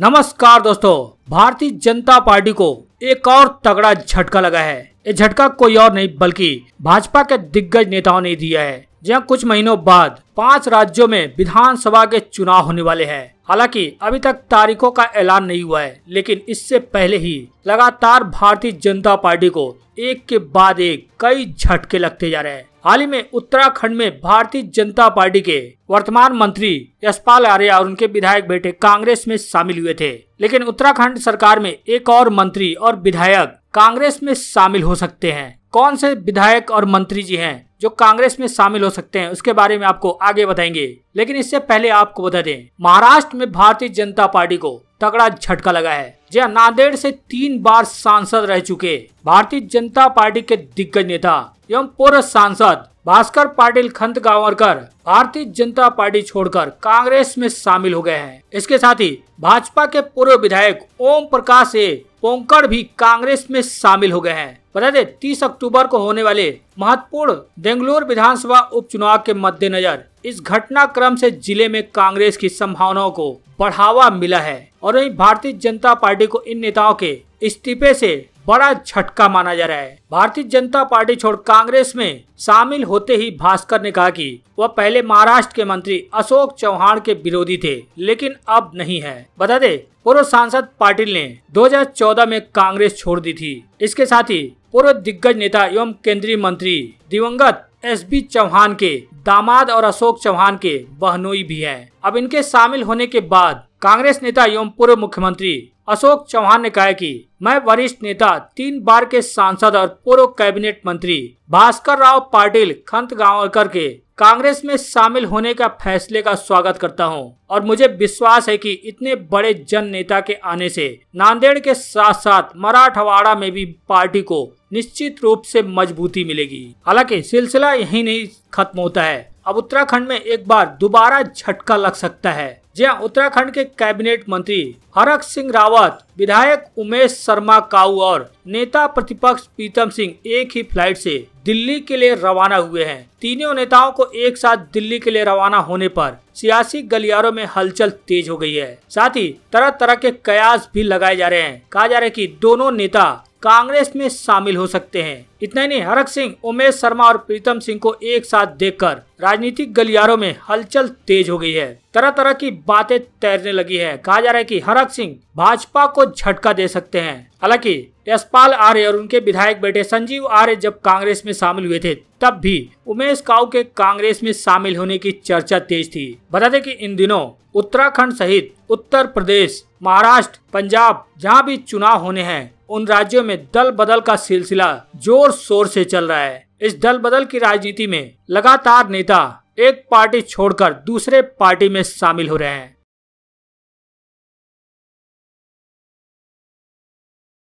नमस्कार दोस्तों भारतीय जनता पार्टी को एक और तगड़ा झटका लगा है ये झटका कोई और नहीं बल्कि भाजपा के दिग्गज नेताओं ने दिया है जहाँ कुछ महीनों बाद पांच राज्यों में विधानसभा के चुनाव होने वाले हैं हालांकि अभी तक तारीखों का ऐलान नहीं हुआ है लेकिन इससे पहले ही लगातार भारतीय जनता पार्टी को एक के बाद एक कई झटके लगते जा रहे हैं हाल ही में उत्तराखंड में भारतीय जनता पार्टी के वर्तमान मंत्री यशपाल आर्या और उनके विधायक बेटे कांग्रेस में शामिल हुए थे लेकिन उत्तराखंड सरकार में एक और मंत्री और विधायक कांग्रेस में शामिल हो सकते हैं कौन से विधायक और मंत्री जी हैं जो कांग्रेस में शामिल हो सकते हैं उसके बारे में आपको आगे बताएंगे लेकिन इससे पहले आपको बता दें महाराष्ट्र में भारतीय जनता पार्टी को तगड़ा झटका लगा है जहाँ नांदेड़ से तीन बार सांसद रह चुके भारतीय जनता पार्टी के दिग्गज नेता एवं पूर्व सांसद भास्कर पाटिल खंत गांवरकर भारतीय जनता पार्टी छोड़कर कांग्रेस में शामिल हो गए हैं इसके साथ ही भाजपा के पूर्व विधायक ओम प्रकाश ए पोंकर भी कांग्रेस में शामिल हो गए हैं बता दें तीस अक्टूबर को होने वाले महत्वपूर्ण बेंगलोर विधानसभा उपचुनाव के मद्देनजर इस घटनाक्रम से जिले में कांग्रेस की संभावनाओं को बढ़ावा मिला है और वही भारतीय जनता पार्टी को इन नेताओं के इस्तीफे से बड़ा झटका माना जा रहा है भारतीय जनता पार्टी छोड़ कांग्रेस में शामिल होते ही भास्कर ने कहा कि वह पहले महाराष्ट्र के मंत्री अशोक चौहान के विरोधी थे लेकिन अब नहीं है बता दे पूर्व सांसद पाटिल ने 2014 में कांग्रेस छोड़ दी थी इसके साथ ही पूर्व दिग्गज नेता एवं केंद्रीय मंत्री दिवंगत एस बी चौहान के दामाद और अशोक चौहान के बहनोई भी हैं। अब इनके शामिल होने के बाद कांग्रेस नेता एवं पूर्व मुख्यमंत्री अशोक चौहान ने कहा कि मैं वरिष्ठ नेता तीन बार के सांसद और पूर्व कैबिनेट मंत्री भास्कर राव पाटिल खंत गांवकर के कांग्रेस में शामिल होने का फैसले का स्वागत करता हूं और मुझे विश्वास है कि इतने बड़े जन नेता के आने से नांदेड़ के साथ साथ मराठवाड़ा में भी पार्टी को निश्चित रूप से मजबूती मिलेगी हालांकि सिलसिला यही नहीं खत्म होता है अब उत्तराखंड में एक बार दोबारा झटका लग सकता है जहाँ उत्तराखंड के कैबिनेट मंत्री हरक सिंह रावत विधायक उमेश शर्मा काऊ और नेता प्रतिपक्ष प्रीतम सिंह एक ही फ्लाइट से दिल्ली के लिए रवाना हुए हैं तीनों नेताओं को एक साथ दिल्ली के लिए रवाना होने पर सियासी गलियारों में हलचल तेज हो गई है साथ ही तरह तरह के कयास भी लगाए जा रहे हैं कहा जा रहा है की दोनों नेता कांग्रेस में शामिल हो सकते हैं इतना ही नहीं हरक सिंह उमेश शर्मा और प्रीतम सिंह को एक साथ देखकर राजनीतिक गलियारों में हलचल तेज हो गई है तरह तरह की बातें तैरने लगी है कहा जा रहा है कि हरक सिंह भाजपा को झटका दे सकते हैं हालांकि यशपाल आर्य और उनके विधायक बेटे संजीव आर्य जब कांग्रेस में शामिल हुए थे तब भी उमेश काउ के कांग्रेस में शामिल होने की चर्चा तेज थी बता दें कि इन दिनों उत्तराखंड सहित उत्तर प्रदेश महाराष्ट्र पंजाब जहाँ भी चुनाव होने हैं उन राज्यों में दल बदल का सिलसिला जोर शोर से चल रहा है इस दल बदल की राजनीति में लगातार नेता एक पार्टी छोड़कर दूसरे पार्टी में शामिल हो रहे हैं